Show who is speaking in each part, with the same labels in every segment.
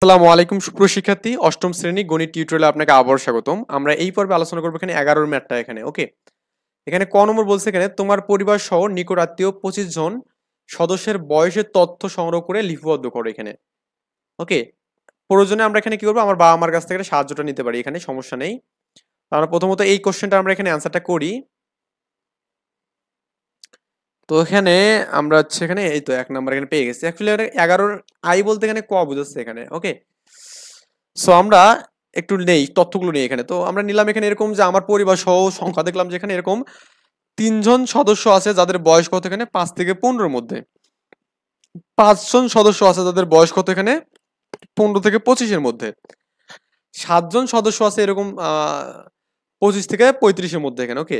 Speaker 1: আসসালামু আলাইকুম শিক্ষার্থী অষ্টম শ্রেণী গণিত টিউটোরিয়ালে আপনাকে আবার স্বাগতম আমরা এই পর্বে আলোচনা করবো এখানে এগারোর ম্যাটটা এখানে ওকে এখানে ক নম্বর বলছে এখানে তোমার পরিবার সহ নিকট আত্মীয় পঁচিশ জন সদস্যের বয়সের তথ্য সংগ্রহ করে লিপিবদ্ধ করো এখানে ওকে প্রয়োজনে আমরা এখানে কি করবো আমার বাবা মার কাছ থেকে সাহায্যটা নিতে পারি এখানে সমস্যা নেই আমরা প্রথমত এই কোশ্চেনটা আমরা এখানে অ্যান্সারটা করি তো এখানে আমরা হচ্ছে এখানে এই তো এক নাম্বার এখানে পেয়ে গেছি অ্যাকচুয়ালি এগারোর আই বলতে এখানে ক বুঝাচ্ছে এখানে ওকে সো আমরা একটু নেই তথ্যগুলো নেই এখানে তো আমরা নিলাম এখানে এরকম যে আমার পরিবার সহ সংখ্যা দেখলাম যে এখানে এরকম তিনজন সদস্য আছে যাদের বয়স কত এখানে পাঁচ থেকে পনেরোর মধ্যে পাঁচজন সদস্য আছে যাদের বয়স কত এখানে পনেরো থেকে পঁচিশের মধ্যে সাতজন সদস্য আছে এরকম পঁচিশ থেকে পঁয়ত্রিশের মধ্যে এখানে ওকে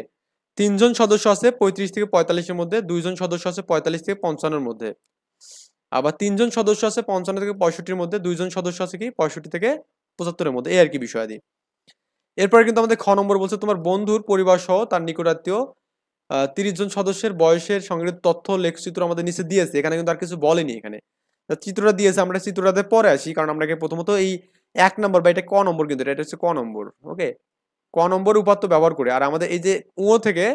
Speaker 1: তিনজন সদস্য আছে পঁয়ত্রিশ থেকে পঁয়তাল্লিশের মধ্যে দুইজন সদস্য আছে পঁয়তাল্লিশ থেকে পঞ্চান্নর মধ্যে আবার তিনজন সদস্য আছে পঞ্চান্ন থেকে পঁয়ষট্টির মধ্যে দুইজন সদস্য আছে কি পঁয়ষট্টি থেকে পঁচাত্তরের মধ্যে এই আর কি বিষয়াদি এরপরে কিন্তু আমাদের খ নম্বর বলছে তোমার বন্ধুর পরিবার সহ তার নিকটাত্মীয় তিরিশ জন সদস্যের বয়সের সঙ্গে তথ্য লেখচিত্র আমাদের নিচে দিয়েছে এখানে কিন্তু আর কিছু বলেনি এখানে চিত্রটা দিয়েছে আমরা চিত্রটাতে পরে আসি কারণ আমরা প্রথমত এই এক নম্বর বা এটা ক নম্বর কিন্তু এটা হচ্ছে ক নম্বর ওকে ক নম্বর উপাত্ত ব্যবহার করে আর আমাদের এই যে উ থেকে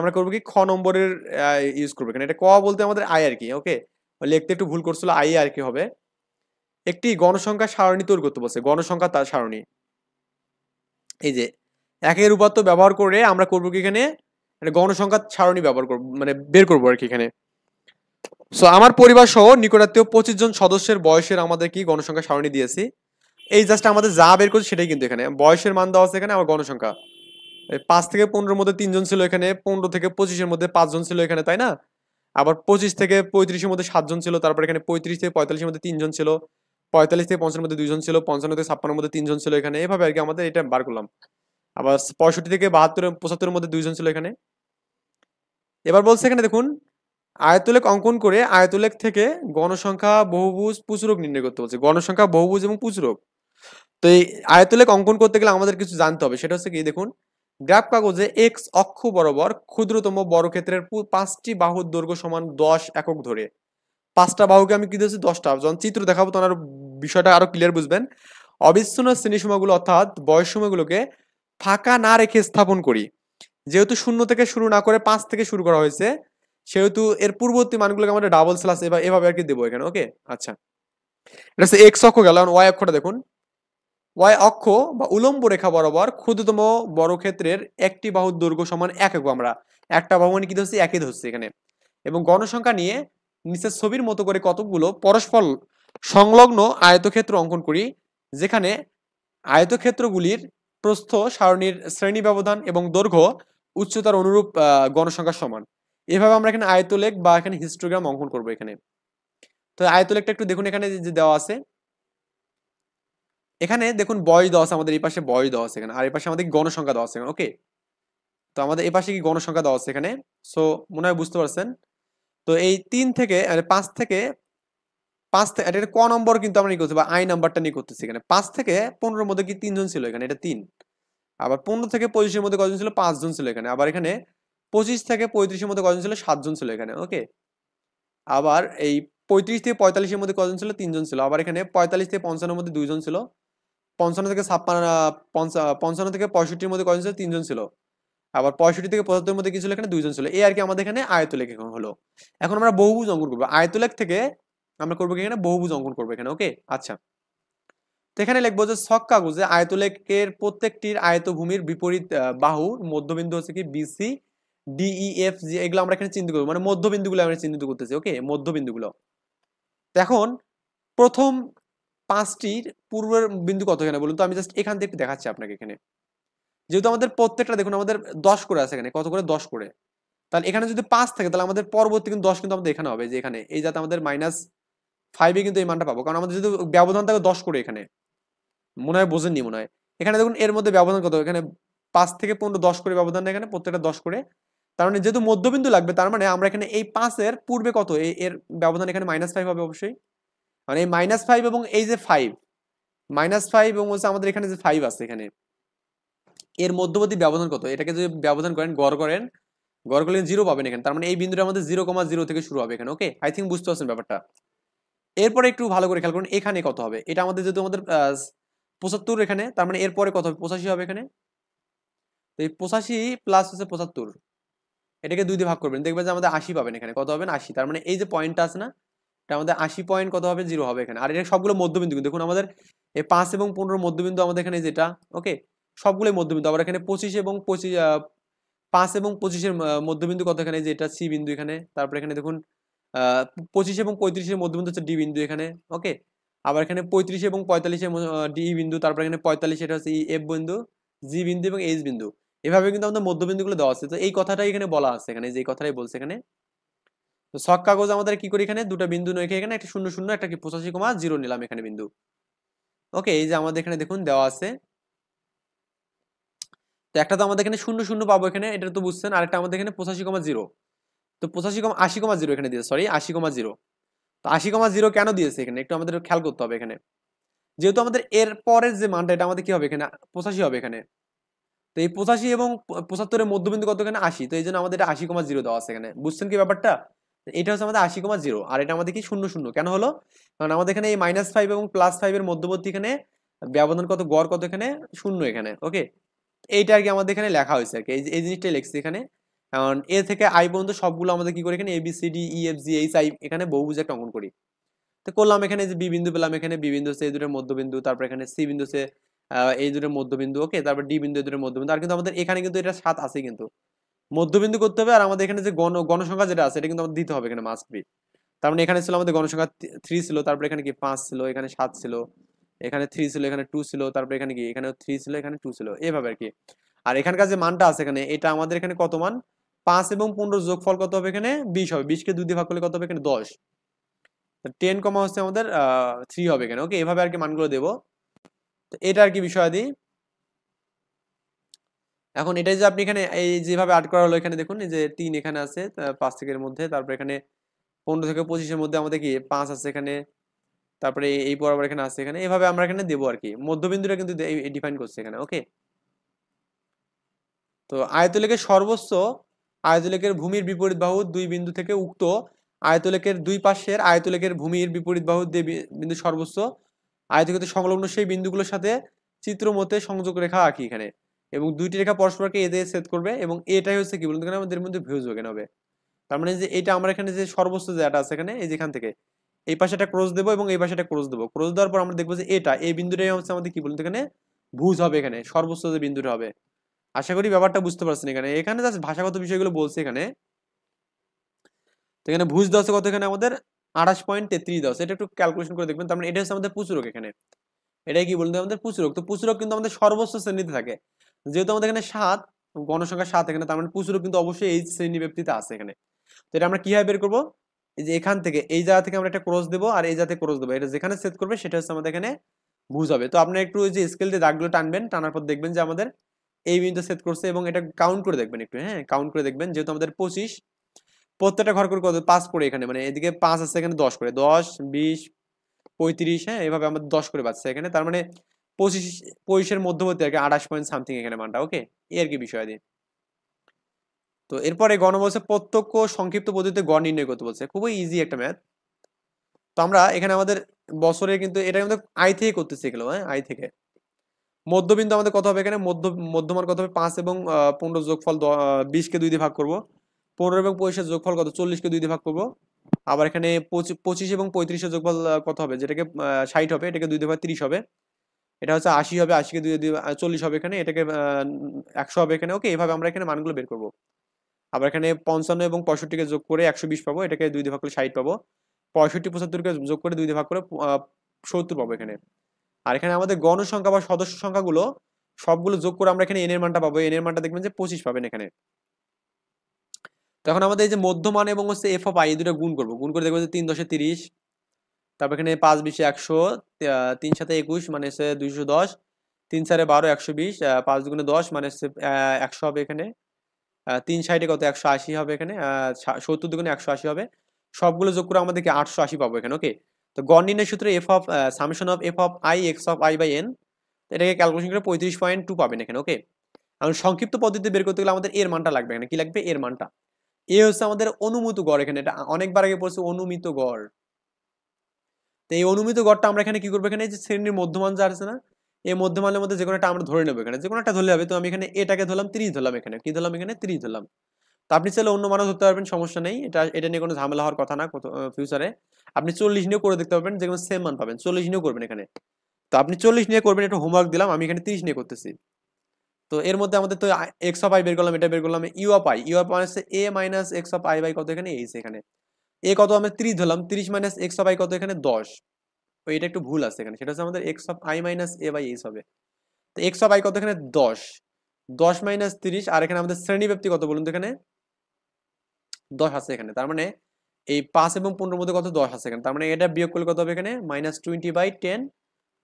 Speaker 1: আমরা করবো কি খ নম্বরের ইউজ করবো কেন এটা ক বলতে আমাদের আই আর কি ওকে লিখতে একটু ভুল করছিল আই আর কি হবে একটি গণসংখ্যা সারণী তৈরি করতে বলছে গণসংখ্যা তার সারণী এই যে একের উপাত্ত ব্যবহার করে আমরা করবো কি এখানে গণসংখ্যা সারণী ব্যবহার করব মানে বের করবো আর কি এখানে সো আমার পরিবার সহ নিকটাত্মীয় পঁচিশ জন সদস্যের বয়সের আমাদের কি গণসংখ্যা সারণী দিয়েছি এই জাস্ট আমাদের যা বের করছে সেটাই কিন্তু এখানে বয়সের মান দেওয়া আছে এখানে আমার গণসংখ্যা পাঁচ থেকে পনেরোর মধ্যে তিনজন ছিল এখানে পনেরো থেকে পঁচিশের মধ্যে পাঁচজন ছিল এখানে তাই না আবার পঁচিশ থেকে পঁয়ত্রিশের মধ্যে সাতজন ছিল তারপর এখানে পঁয়ত্রিশ থেকে পঁয়তাল্লিশের মধ্যে তিনজন ছিল পঁয়তাল্লিশ থেকে পঞ্চান্ন মধ্যে দুজন ছিল পঞ্চান্ন থেকে ছাপ্পান্নের মধ্যে তিনজন ছিল এখানে এভাবে আর কি আমাদের এটা বার করলাম আবার পঁয়ষট্টি থেকে বাহাত্তর পঁচাত্তরের মধ্যে দুইজন ছিল এখানে এবার বলছে এখানে দেখুন আয়তলেখ অঙ্কন করে আয়তলেখ থেকে গণসংখ্যা বহুভুজ পুচুরক নির্ণয় করতে বলছে গণসংখ্যা বহুভুজ এবং পুচুরক তো এই আয়তলেখ অঙ্কন করতে গেলে আমাদের কিছু জানতে হবে সেটা হচ্ছে কি দেখুন গ্রাফ কাগজে এক্স অক্ষ বরাবর ক্ষুদ্রতম বর্গক্ষেত্রের পাঁচটি বাহুর দৈর্ঘ্য সমান দশ একক ধরে পাঁচটা বাহুকে আমি কি দিয়েছি দশটা যখন চিত্র দেখাবো তখন বিষয়টা আরো ক্লিয়ার বুঝবেন অবিচ্ছিন্ন শ্রেণীসীমাগুলো অর্থাৎ বয়স সময়গুলোকে ফাঁকা না রেখে স্থাপন করি যেহেতু শূন্য থেকে শুরু না করে পাঁচ থেকে শুরু করা হয়েছে সেহেতু এর পূর্ববর্তী মানগুলোকে আমরা ডাবল স্লাস এভাবে আর কি দেবো এখানে ওকে আচ্ছা এটা হচ্ছে এক্স অক্ষ গেল ওয়াই অক্ষটা দেখুন ওয়াই অক্ষ বা উলম্ব রেখা বরাবর ক্ষুদ্রতম বর্গক্ষেত্রের একটি বাহুর দৈর্ঘ্য সমান এক একক আমরা একটা বাহু মানে কি ধরছি একই ধরছি এখানে এবং গণসংখ্যা নিয়ে নিচের ছবির মতো করে কতগুলো পরস্পর সংলগ্ন আয়তক্ষেত্র অঙ্কন করি যেখানে আয়তক্ষেত্রগুলির প্রস্থ সারণীর শ্রেণী ব্যবধান এবং দৈর্ঘ্য উচ্চতার অনুরূপ গণসংখ্যার সমান এভাবে আমরা এখানে আয়তলেখ বা এখানে হিস্টোগ্রাম অঙ্কন করব এখানে তো আয়তলেখটা একটু দেখুন এখানে যে দেওয়া আছে এখানে দেখুন বয়স দশ আমাদের এই পাশে বয়স দশ এখানে আর এই পাশে আমাদের গণসংখ্যা দশ এখানে ওকে তো আমাদের এই পাশে কি গণসংখ্যা দশ এখানে সো মনে হয় বুঝতে পারছেন তো এই তিন থেকে পাঁচ থেকে পাঁচ থেকে এটা ক নম্বর কিন্তু আমরা নিয়ে করছি বা আই নাম্বারটা নিয়ে করতেছি এখানে পাঁচ থেকে পনেরোর মধ্যে কি তিনজন ছিল এখানে এটা তিন আবার পনেরো থেকে পঁচিশের মধ্যে কজন ছিল পাঁচজন ছিল এখানে আবার এখানে পঁচিশ থেকে পঁয়ত্রিশের মধ্যে কজন ছিল সাতজন ছিল এখানে ওকে আবার এই পঁয়ত্রিশ থেকে পঁয়তাল্লিশের মধ্যে কজন ছিল তিনজন ছিল আবার এখানে পঁয়তাল্লিশ থেকে পঞ্চান্নের মধ্যে দুইজন ছিল পঞ্চান্ন থেকে ছাপ্পান্ন পঞ্চান্ন থেকে পঁয়ষট্টির মধ্যে কজন ছিল তিনজন ছিল আবার পঁয়ষট্টি থেকে পঁচাত্তরের মধ্যে কি ছিল এখানে দুইজন ছিল এই আর কি আমাদের এখানে আয়তলেখ এখন হলো এখন আমরা বহুভুজ অঙ্কন করবো আয়তলেক থেকে আমরা করবো এখানে বহুভুজ অঙ্কন করবো এখানে ওকে আচ্ছা তো এখানে লিখবো যে ছক কাগজে আয়তলেকের প্রত্যেকটির আয়তভূমির বিপরীত বাহুর মধ্যবিন্দু হচ্ছে কি বিসি ডিই এফ জি এগুলো আমরা এখানে চিহ্নিত করবো মানে মধ্যবিন্দুগুলো আমরা চিহ্নিত করতেছি ওকে মধ্যবিন্দুগুলো এখন প্রথম পাঁচটির পূর্বের বিন্দু কত এখানে বলুন তো আমি জাস্ট এখান থেকে দেখাচ্ছি আপনাকে এখানে যেহেতু আমাদের প্রত্যেকটা দেখুন আমাদের দশ করে আছে এখানে কত করে দশ করে তাহলে এখানে যদি পাঁচ থাকে তাহলে আমাদের পরবর্তী কিন্তু দশ কিন্তু আমাদের এখানে হবে যে এখানে এই যাতে আমাদের মাইনাস ফাইভে কিন্তু এই মানটা পাবো কারণ আমাদের যদি ব্যবধান থাকে দশ করে এখানে মনে হয় বোঝেননি মনে হয় এখানে দেখুন এর মধ্যে ব্যবধান কত এখানে পাঁচ থেকে পনেরো দশ করে ব্যবধান এখানে প্রত্যেকটা দশ করে তার মানে যেহেতু মধ্যবিন্দু লাগবে তার মানে আমরা এখানে এই পাঁচের পূর্বে কত এর ব্যবধান এখানে মাইনাস ফাইভ হবে অবশ্যই মানে এই মাইনাস ফাইভ এবং এই যে ফাইভ মাইনাস ফাইভ এবং হচ্ছে আমাদের এখানে যে ফাইভ আছে এখানে এর মধ্যবর্তী ব্যবধান কত এটাকে যদি ব্যবধান করেন গড় করেন গড় করলে জিরো পাবেন এখানে তার মানে এই বিন্দুটা আমাদের জিরো কমা জিরো থেকে শুরু হবে এখানে ওকে আই থিঙ্ক বুঝতে পারছেন ব্যাপারটা এরপরে একটু ভালো করে খেয়াল করুন এখানে কত হবে এটা আমাদের যেহেতু আমাদের পঁচাত্তর এখানে তার মানে এরপরে কত হবে পঁচাশি হবে এখানে এই পঁচাশি প্লাস হচ্ছে পঁচাত্তর এটাকে দুই দিয়ে ভাগ করবেন দেখবেন যে আমাদের আশি পাবেন এখানে কত হবে আশি তার মানে এই যে পয়েন্টটা আছে না এটা আমাদের আশি পয়েন্ট কত হবে জিরো হবে এখানে আর এটা সবগুলো মধ্যবিন্দু দেখুন আমাদের এই পাঁচ এবং পনেরো মধ্যবিন্দু আমাদের এখানে যেটা ওকে সবগুলোই মধ্যবিন্দু আবার এখানে পঁচিশ এবং পঁচিশ পাঁচ এবং পঁচিশের মধ্যবিন্দু কত এখানে যেটা সি বিন্দু এখানে তারপরে এখানে দেখুন পঁচিশ এবং পঁয়ত্রিশের মধ্যবিন্দু হচ্ছে ডি বিন্দু এখানে ওকে আবার এখানে পঁয়ত্রিশ এবং পঁয়তাল্লিশের ডি e বিন্দু তারপরে এখানে পঁয়তাল্লিশ এটা হচ্ছে ই e, এফ বিন্দু জি বিন্দু এবং এইচ বিন্দু এভাবে কিন্তু আমাদের মধ্যবিন্দুগুলো দেওয়া আছে তো এই কথাটাই এখানে বলা আছে এখানে যে কথাটাই বলছে এখানে তো ছক কাগজ আমাদের কি করি এখানে দুটা বিন্দু নয় এখানে একটা শূন্য শূন্য একটা কি পঁচাশি কমা জিরো নিলাম এখানে বিন্দু ওকে এই যে আমাদের এখানে দেখুন দেওয়া আছে তো একটা তো আমাদের এখানে শূন্য শূন্য পাবো এখানে এটা তো বুঝছেন আর একটা আমাদের এখানে পঁচাশি কমা জিরো তো পঁচাশি কমা আশি কমা জিরো এখানে দিয়েছে সরি আশি কমা জিরো তো আশি কমা জিরো কেন দিয়েছে এখানে একটু আমাদের খেয়াল করতে হবে এখানে যেহেতু আমাদের এর পরের যে মানটা এটা আমাদের কি হবে এখানে পঁচাশি হবে এখানে তো এই পঁচাশি এবং পঁচাত্তরের মধ্যবিন্দু কত এখানে আশি তো এই জন্য আমাদের এটা আশি কমা জিরো দেওয়া আছে এখানে বুঝছেন কি ব্যাপারটা এটা হচ্ছে আমাদের আশি কমা জিরো আর এটা আমাদের কি শূন্য শূন্য কেন হলো কারণ আমাদের এখানে এই মাইনাস ফাইভ এবং প্লাস ফাইভের মধ্যবর্তী এখানে ব্যবধান কত গড় কত এখানে শূন্য এখানে ওকে এইটা আর কি আমাদের এখানে লেখা হয়েছে আর কি এই জিনিসটাই লেখছি এখানে কারণ এ থেকে আই পর্যন্ত সবগুলো আমাদের কি করি এখানে ABCD B E F G H I এখানে বহুভুজ একটা অঙ্কন করি তো করলাম এখানে যে বি বিন্দু পেলাম এখানে বি বিন্দু হচ্ছে এই দুটোর মধ্যবিন্দু তারপর এখানে সি বিন্দু হচ্ছে এই দুটোর মধ্যবিন্দু ওকে তারপর ডি বিন্দু এই দুটোর মধ্যবিন্দু আর কিন্তু আমাদের এখানে কিন্তু এটা সাত আছে কিন্তু মধ্যবিন্দু করতে হবে আর আমাদের এখানে যে গণ গণসংখ্যা যেটা আছে এটা কিন্তু আমাদের দিতে হবে এখানে মাস্ট বি তার মানে এখানে ছিল আমাদের গণসংখ্যা থ্রি ছিল তারপরে এখানে কি পাঁচ ছিল এখানে সাত ছিল এখানে থ্রি ছিল এখানে টু ছিল তারপরে এখানে কি এখানে থ্রি ছিল এখানে টু ছিল এভাবে আর কি আর এখানকার যে মানটা আছে এখানে এটা আমাদের এখানে কত মান পাঁচ এবং পনেরো যোগফল কত হবে এখানে বিশ হবে বিশকে দুই দিয়ে ভাগ করলে কত হবে এখানে দশ টেন কমা হচ্ছে আমাদের থ্রি হবে এখানে ওকে এভাবে আর কি মানগুলো দেবো তো এটা আর কি বিষয় দিই এখন এটাই যে আপনি এখানে এই যেভাবে আর্ট করা হলো এখানে দেখুন যে তিন এখানে আছে পাঁচ থেকে মধ্যে তারপর এখানে পনেরো থেকে পঁচিশের মধ্যে আমাদের কি পাঁচ আছে এখানে তারপরে এই বরাবর এখানে আছে এখানে এভাবে আমরা এখানে দেবো আর কি মধ্যবিন্দুটা কিন্তু ডিফাইন করছে এখানে ওকে তো আয়তলেখের সর্বোচ্চ আয়তলেখের ভূমির বিপরীত বাহু দুই বিন্দু থেকে উক্ত আয়তলেখের দুই পাশের আয়তলেখের ভূমির বিপরীত বাহু দিয়ে বিন্দু সর্বোচ্চ আয়তক্ষেত্র সংলগ্ন সেই বিন্দুগুলোর সাথে চিত্র মতে সংযোগ রেখা আঁকি এখানে এবং দুইটি রেখা পরস্পরকে এ দিয়ে ছেদ করবে এবং এটাই হচ্ছে কি বলুন এখানে আমাদের মধ্যে ভিউজ যোগেন হবে তার মানে যে এটা আমরা এখানে যে সর্বোচ্চ জায়গাটা আছে এখানে এই যেখান থেকে এই পাশে একটা ক্রস দেবো এবং এই পাশে একটা ক্রস দেবো ক্রস দেওয়ার পর আমরা দেখবো যে এটা এই বিন্দুটাই হচ্ছে আমাদের কি বলুন এখানে ভুজ হবে এখানে সর্বোচ্চ যে বিন্দুটা হবে আশা করি ব্যাপারটা বুঝতে পারছেন এখানে এখানে জাস্ট ভাষাগত বিষয়গুলো বলছে এখানে তো এখানে ভুজ দশে কত এখানে আমাদের আঠাশ পয়েন্ট তেত্রিশ দশ এটা একটু ক্যালকুলেশন করে দেখবেন তার মানে এটা হচ্ছে আমাদের পুচুরক এখানে এটাই কি বলতে আমাদের পুচুরক তো পুচুরক কিন্তু আমাদের সর্বোচ্চ শ্রেণীতে থাকে যেহেতু আমাদের এখানে সাত গণসংখ্যা সাত এখানে তার মানে প্রচুর কিন্তু অবশ্যই এই শ্রেণী ব্যক্তিতে আছে এখানে তো এটা আমরা কীভাবে বের করবো এই যে এখান থেকে এই জায়গা থেকে আমরা একটা ক্রস দেবো আর এই জায়গাতে ক্রস দেবো এটা যেখানে সেট করবে সেটা হচ্ছে আমাদের এখানে বুঝ হবে তো আপনার একটু ওই যে স্কেল দিয়ে দাগগুলো টানবেন টানার পর দেখবেন যে আমাদের এই বিন্দু সেট করছে এবং এটা কাউন্ট করে দেখবেন একটু হ্যাঁ কাউন্ট করে দেখবেন যেহেতু আমাদের পঁচিশ প্রত্যেকটা ঘর করে কত পাঁচ করে এখানে মানে এদিকে পাঁচ আছে এখানে দশ করে দশ বিশ পঁয়ত্রিশ হ্যাঁ এভাবে আমাদের দশ করে পাচ্ছে এখানে তার মানে পঁচিশ পঁচিশের মধ্যবর্তী আর কি আঠাশ পয়েন্ট সামথিং এখানে মানটা ওকে এই আর কি দিয়ে তো এরপরে গণ বলছে প্রত্যক্ষ সংক্ষিপ্ত পদ্ধতিতে গড় নির্ণয় করতে বলছে খুবই ইজি একটা ম্যাথ তো আমরা এখানে আমাদের বছরে কিন্তু এটা কিন্তু আই থেকে করতে শিখলো হ্যাঁ আই থেকে মধ্যবিন্দু আমাদের কত হবে এখানে মধ্য মধ্যমান কত হবে পাঁচ এবং পনেরো যোগফল বিশকে দুই দিয়ে ভাগ করবো পনেরো এবং পঁচিশের যোগফল কত চল্লিশকে দুই দিয়ে ভাগ করব আবার এখানে পঁচিশ এবং পঁয়ত্রিশের যোগফল কত হবে যেটাকে ষাট হবে এটাকে দুই দিয়ে ভাগ তিরিশ হবে এটা হচ্ছে আশি হবে আশিকে দুই দুই চল্লিশ হবে এখানে এটাকে একশো হবে এখানে ওকে এভাবে আমরা এখানে মানগুলো বের করবো আবার এখানে পঞ্চান্ন এবং পঁয়ষট্টিকে যোগ করে একশো বিশ পাবো এটাকে দুই দিয়ে ভাগ করে ষাট পাবো পঁয়ষট্টি পঁচাত্তরকে যোগ করে দুই দিয়ে ভাগ করে সত্তর পাবো এখানে আর এখানে আমাদের গণসংখ্যা বা সদস্য সংখ্যাগুলো সবগুলো যোগ করে আমরা এখানে এনের মানটা পাবো এনের মানটা দেখবেন যে পঁচিশ পাবেন এখানে তখন আমাদের এই যে মধ্যমান এবং হচ্ছে এফ অফ আই দুটো গুণ করবো গুণ করে দেখবেন যে তিন দশে তিরিশ তারপর এখানে পাঁচ বিশে একশো তিন সাথে একুশ মানে হচ্ছে দুইশো দশ তিন সাড়ে বারো একশো বিশ পাঁচ দুগুণে দশ মানে হচ্ছে একশো হবে এখানে তিন সাইডে কত একশো আশি হবে এখানে সত্তর দুগুণে একশো আশি হবে সবগুলো যোগ করে আমাদেরকে আটশো আশি পাবো এখানে ওকে তো গড় নির্ণয় সূত্রে F of summation of F of I X of I by N এটাকে ক্যালকুলেশন করে পঁয়ত্রিশ পয়েন্ট টু পাবেন এখানে ওকে এখন সংক্ষিপ্ত পদ্ধতিতে বের করতে গেলে আমাদের এর মানটা লাগবে এখানে কি লাগবে এর মানটা এ হচ্ছে আমাদের অনুমিত গড় এখানে এটা অনেকবার আগে পড়ছে অনুমিত গড় তো এই অনুমিত গড়টা আমরা এখানে কি করবো এখানে যে শ্রেণীর মধ্যমান যা আছে না এই মধ্যমানের মধ্যে যে কোনো একটা আমরা ধরে নেবো এখানে যে কোনো একটা ধরলে হবে তো আমি এখানে এটাকে ধরলাম তিরিশ ধরলাম এখানে কি ধরলাম এখানে তিরিশ ধরলাম তো আপনি চাইলে অন্য মানুষ ধরতে পারবেন সমস্যা নেই এটা এটা নিয়ে কোনো ঝামেলা হওয়ার কথা না ফিউচারে আপনি চল্লিশ নিয়েও করে দেখতে পারবেন কোনো সেম মান পাবেন চল্লিশ নিয়েও করবেন এখানে তো আপনি চল্লিশ নিয়ে করবেন একটু হোমওয়ার্ক দিলাম আমি এখানে তিরিশ নিয়ে করতেছি তো এর মধ্যে আমাদের তো এক্স অফ আই বের করলাম এটা বের করলাম U of I U of I হচ্ছে A minus X of I by কত এখানে এই এখানে এ কত আমরা ত্রিশ ধরলাম তিরিশ মাইনাস এক্স অফ আই কত এখানে দশ তো এটা একটু ভুল আছে এখানে সেটা হচ্ছে আমাদের X of I minus A by H হবে তো এক্স অফ আই কত এখানে দশ দশ মাইনাস তিরিশ আর এখানে আমাদের শ্রেণীব্যাপ্তি কত বলুন তো এখানে দশ আছে এখানে তার মানে এই পাঁচ এবং পনেরোর মধ্যে কত দশ আছে এখানে তার মানে এটা বিয়োগ করলে কত হবে এখানে মাইনাস টোয়েন্টি বাই টেন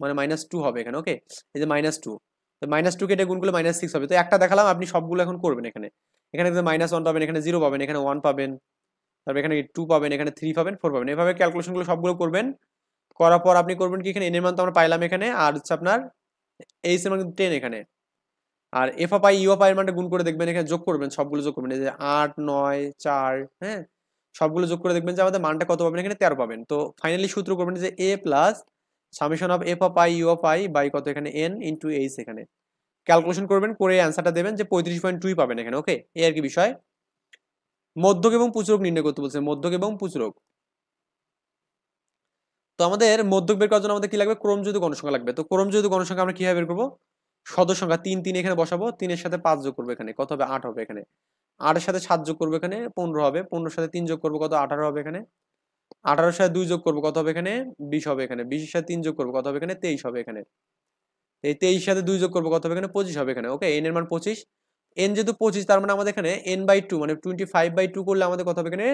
Speaker 1: মানে মাইনাস টু হবে এখানে ওকে এই যে মাইনাস টু তো মাইনাস টুকে এটা গুণ করলে মাইনাস সিক্স হবে তো একটা দেখালাম আপনি সবগুলো এখন করবেন এখানে এখানে মাইনাস ওয়ান পাবেন এখানে জিরো পাবেন এখানে ওয়ান পাবেন তারপর এখানে টু পাবেন এখানে থ্রি পাবেন ফোর পাবেন এভাবে ক্যালকুলেশনগুলো সবগুলো করবেন করার পর আপনি করবেন কি এখানে এনের মান তো আমরা পাইলাম এখানে আর হচ্ছে আপনার এইচ এর মান কিন্তু টেন এখানে আর এফ আই ইউ আই এর মানটা গুণ করে দেখবেন এখানে যোগ করবেন সবগুলো যোগ করবেন এই যে আট নয় চার হ্যাঁ সবগুলো যোগ করে দেখবেন যে আমাদের মানটা কত পাবেন এখানে তেরো পাবেন তো ফাইনালি সূত্র করবেন যে A plus summation of F of I U of I by কত এখানে এন ইন্টু এইচ এখানে ক্যালকুলেশন করবেন করে অ্যান্সারটা দেবেন যে পঁয়ত্রিশ পয়েন্ট টুই পাবেন এখানে ওকে এই আর কি বিষয় মধ্যক এবং পুচরক নির্ণয় করতে বলছে মধ্যক এবং পুচরক তো আমাদের মধ্যক বের করার জন্য আমাদের কি লাগবে ক্রমযুত গণসংখ্যা লাগবে তো ক্রমযুত গণসংখ্যা আমরা কিভাবে বের করবো সদস্য সংখ্যা তিন তিন এখানে বসাবো তিনের সাথে পাঁচ যোগ করবো এখানে কত হবে আট হবে এখানে আটের সাথে সাত যোগ করবো এখানে পনেরো হবে পনেরোর সাথে তিন যোগ করবো কত আঠারো হবে এখানে আঠারোর সাথে দুই যোগ করবো কত হবে এখানে বিশ হবে এখানে বিশের সাথে তিন যোগ করবো কত হবে এখানে তেইশ হবে এখানে এই তেইশ সাথে দুই যোগ করবো কত হবে এখানে পঁচিশ হবে এখানে ওকে এন এর মান পঁচিশ এন যেহেতু পঁচিশ তার মানে আমাদের এখানে এন বাই টু মানে টোয়েন্টি ফাইভ বাই টু করলে আমাদের কত হবে এখানে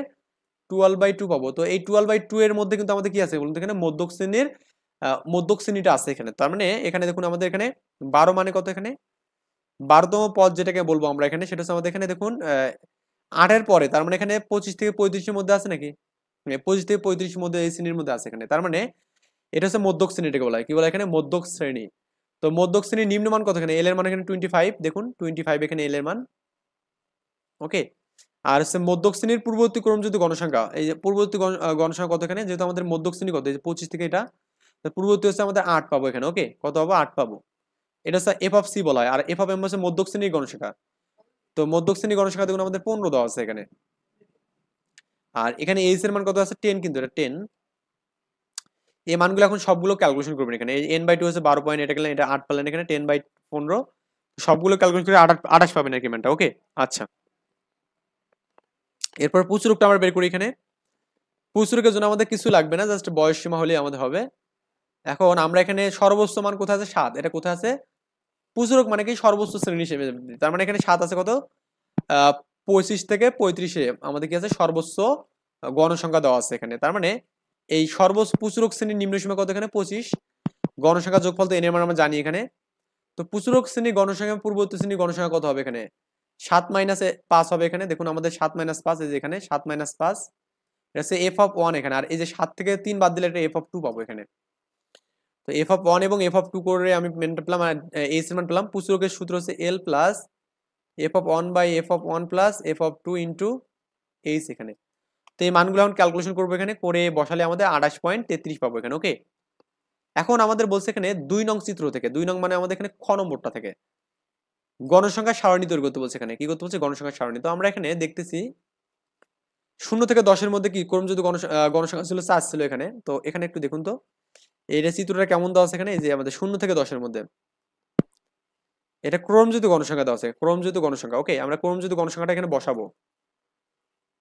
Speaker 1: টুয়েলভ বাই টু পাবো তো এই টুয়েলভ বাই টু এর মধ্যে কিন্তু আমাদের কি আছে বলুন এখানে মধ্যক শ্রেণীর মধ্যক শ্রেণীটা আছে এখানে তার মানে এখানে দেখুন আমাদের এখানে বারো মানে কত এখানে বারোতম পদ যেটাকে বলবো আমরা এখানে সেটা হচ্ছে আমাদের এখানে দেখুন আটের পরে তার মানে এখানে পঁচিশ থেকে পঁয়ত্রিশের মধ্যে আছে নাকি মানে পঁচিশ থেকে পঁয়ত্রিশের মধ্যে এই শ্রেণীর মধ্যে আছে এখানে তার মানে এটা হচ্ছে মধ্যক শ্রেণীটাকে বলা হয় কি বলে এখানে মধ্যক শ্রেণী তো মধ্যক শ্রেণীর নিম্ন নিম্নমান কতখানে এল এর মান এখানে টোয়েন্টি ফাইভ দেখুন টোয়েন্টি ফাইভ এখানে এল এর মান ওকে আর হচ্ছে মধ্যক শ্রেণীর পূর্ববর্তী ক্রম যদি গণসংখ্যা এই যে পূর্ববর্তী গণসংখ্যা কত এখানে যেহেতু আমাদের মধ্যক শ্রেণী কত এই যে পঁচিশ থেকে এটা পূর্ববর্তী হচ্ছে আমাদের আট পাবো এখানে ওকে কত পাবো আট পাবো এটা হচ্ছে এফ অফ সি বলা হয় আর এফ অফ এম হচ্ছে মধ্যক শ্রেণীর গণসংখ্যা তো মধ্যক শ্রেণীর গণসংখ্যা দেখুন আমাদের পনেরো দেওয়া আছে এখানে আর এখানে এইচ এর মান কত আছে টেন কিন্তু এটা টেন এই মানগুলো এখন সবগুলো ক্যালকুলেশন করবেন এখানে এন বাই টু হচ্ছে বারো পয়েন্ট এটা গেলেন এটা আট পালেন এখানে টেন বাই পনেরো সবগুলো ক্যালকুলেশন করে আঠাশ পাবেন আর কি মানটা ওকে আচ্ছা এরপর পুচুরুকটা আমরা বের করি এখানে পুচুরুকের জন্য আমাদের কিছু লাগবে না জাস্ট বয়স সীমা হলেই আমাদের হবে এখন আমরা এখানে সর্বোচ্চ মান কোথায় আছে সাত এটা কোথায় আছে পুচুরক মানে কি সর্বোচ্চ শ্রেণী হিসেবে তার মানে এখানে সাত আছে কত পঁচিশ থেকে পঁয়ত্রিশে আমাদের কি আছে সর্বোচ্চ গণসংখ্যা দেওয়া আছে এখানে তার মানে এই সর্বোচ্চ প্রচুরক শ্রেণীর নিম্ন সীমা কত এখানে পঁচিশ গণসংখ্যা যোগফল তো এনের মান আমরা জানি এখানে তো প্রচুরক শ্রেণীর গণসংখ্যা পূর্ববর্তী শ্রেণীর গণসংখ্যা কত হবে এখানে সাত মাইনাস পাঁচ হবে এখানে দেখুন আমাদের সাত মাইনাস পাঁচ এই যে এখানে সাত মাইনাস পাঁচ এটা হচ্ছে এফ অফ ওয়ান এখানে আর এই যে সাত থেকে তিন বাদ দিলে একটা এফ অফ টু পাবো এখানে তো এফ অফ ওয়ান এবং এফ অফ টু করে আমি মেনটা পেলাম এই সিমান পেলাম পুচুরকের সূত্র হচ্ছে L plus F of one by F of one plus F of two into H এখানে তো এই মানগুলো এখন ক্যালকুলেশন করবো এখানে করে বসালে আমাদের আঠাশ পয়েন্ট তেত্রিশ পাবো এখানে ওকে এখন আমাদের বলছে এখানে দুই নং চিত্র থেকে দুই নং মানে আমাদের এখানে খ নম্বরটা থেকে গণসংখ্যা সারণী তৈরি করতে বলছে এখানে কি করতে বলছে গণসংখ্যা সারণী তো আমরা এখানে দেখতেছি শূন্য থেকে দশের মধ্যে কি করম যদি গণসংখ্যা ছিল চার ছিল এখানে তো এখানে একটু দেখুন তো এটা চিত্রটা কেমন দেওয়া আছে এখানে এই যে আমাদের শূন্য থেকে দশের মধ্যে এটা ক্রমযুত গণসংখ্যা দেওয়া আছে ক্রমযুত গণসংখ্যা ওকে আমরা ক্রমযুত গণসংখ্যাটা এখানে বসাবো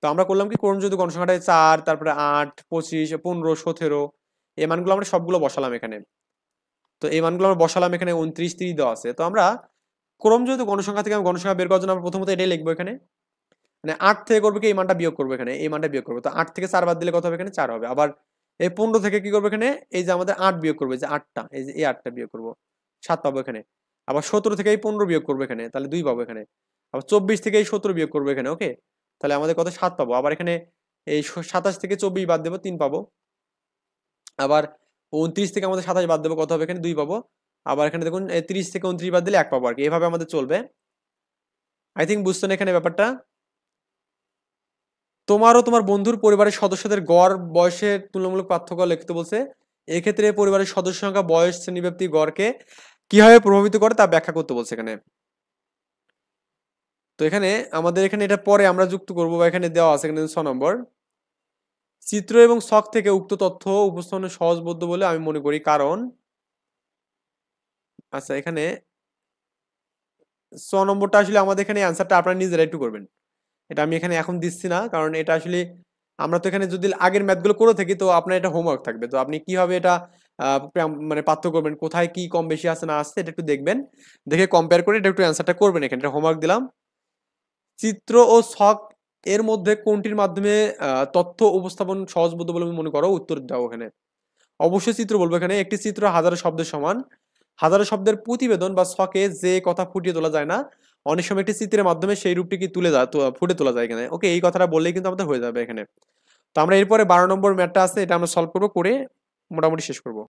Speaker 1: তো আমরা করলাম কি করুন যদি গণসংখ্যাটা চার তারপরে আট পঁচিশ পনেরো সতেরো এই মানগুলো আমরা সবগুলো বসালাম এখানে তো এই মানগুলো আমরা বসালাম এখানে উনত্রিশ তিরিশ দেওয়া আছে তো আমরা ক্রম যেহেতু গণসংখ্যা থেকে আমি গণসংখ্যা বের করার জন্য আমরা প্রথমত এটাই লিখবো এখানে মানে আট থেকে করবে কি এই মানটা বিয়োগ করবো এখানে এই মানটা বিয়োগ করবো তো আট থেকে চার বাদ দিলে কত হবে এখানে চার হবে আবার এই পনেরো থেকে কি করবো এখানে এই যে আমাদের আট বিয়োগ করবে যে আটটা এই যে এই আটটা বিয়োগ করবো সাত পাবো এখানে আবার সতেরো থেকে এই পনেরো বিয়োগ করবে এখানে তাহলে দুই পাবো এখানে আবার চব্বিশ থেকে এই সতেরো বিয়োগ করবে এখানে ওকে তাহলে আমাদের কত সাত পাবো আবার এখানে এই সাতাশ থেকে চব্বিশ বাদ দেবো তিন পাবো আবার উনত্রিশ থেকে আমাদের সাতাশ বাদ দেবো কত হবে এখানে দুই পাবো আবার এখানে দেখুন ত্রিশ থেকে উনত্রিশ বাদ দিলে এক পাবো আর কি এভাবে আমাদের চলবে আই থিঙ্ক না এখানে ব্যাপারটা তোমারও তোমার বন্ধুর পরিবারের সদস্যদের গড় বয়সের তুলনামূলক পার্থক্য লিখতে বলছে এক্ষেত্রে পরিবারের সদস্য সংখ্যা বয়স শ্রেণীব্যাপ্তি গড়কে কীভাবে প্রভাবিত করে তা ব্যাখ্যা করতে বলছে এখানে তো এখানে আমাদের এখানে এটা পরে আমরা যুক্ত করব বা এখানে দেওয়া আছে এখানে ছ নম্বর চিত্র এবং শখ থেকে উক্ত তথ্য উপস্থাপনের সহজবোধ্য বলে আমি মনে করি কারণ আচ্ছা এখানে ছ নম্বরটা আসলে আমাদের এখানে অ্যান্সারটা আপনারা নিজেরা একটু করবেন এটা আমি এখানে এখন দিচ্ছি না কারণ এটা আসলে আমরা তো এখানে যদি আগের ম্যাথগুলো করে থাকি তো আপনার এটা হোমওয়ার্ক থাকবে তো আপনি কীভাবে এটা মানে পার্থক্য করবেন কোথায় কি কম বেশি আছে না আসছে এটা একটু দেখবেন দেখে কম্পেয়ার করে এটা একটু অ্যান্সারটা করবেন এখানে এটা হোমওয়ার্ক দিলাম চিত্র ও শখ এর মধ্যে কোনটির মাধ্যমে তথ্য উপস্থাপন সহজবোধ বলে মনে করো উত্তর দাও এখানে অবশ্যই চিত্র বলবো এখানে একটি চিত্র হাজারো শব্দের সমান হাজারো শব্দের প্রতিবেদন বা শখে যে কথা ফুটিয়ে তোলা যায় না অনেক সময় একটি চিত্রের মাধ্যমে সেই রূপটিকে তুলে যায় ফুটে তোলা যায় এখানে ওকে এই কথাটা বললেই কিন্তু আমাদের হয়ে যাবে এখানে তো আমরা এরপরে বারো নম্বর ম্যাটটা আছে এটা আমরা সলভ করবো করে মোটামুটি শেষ করবো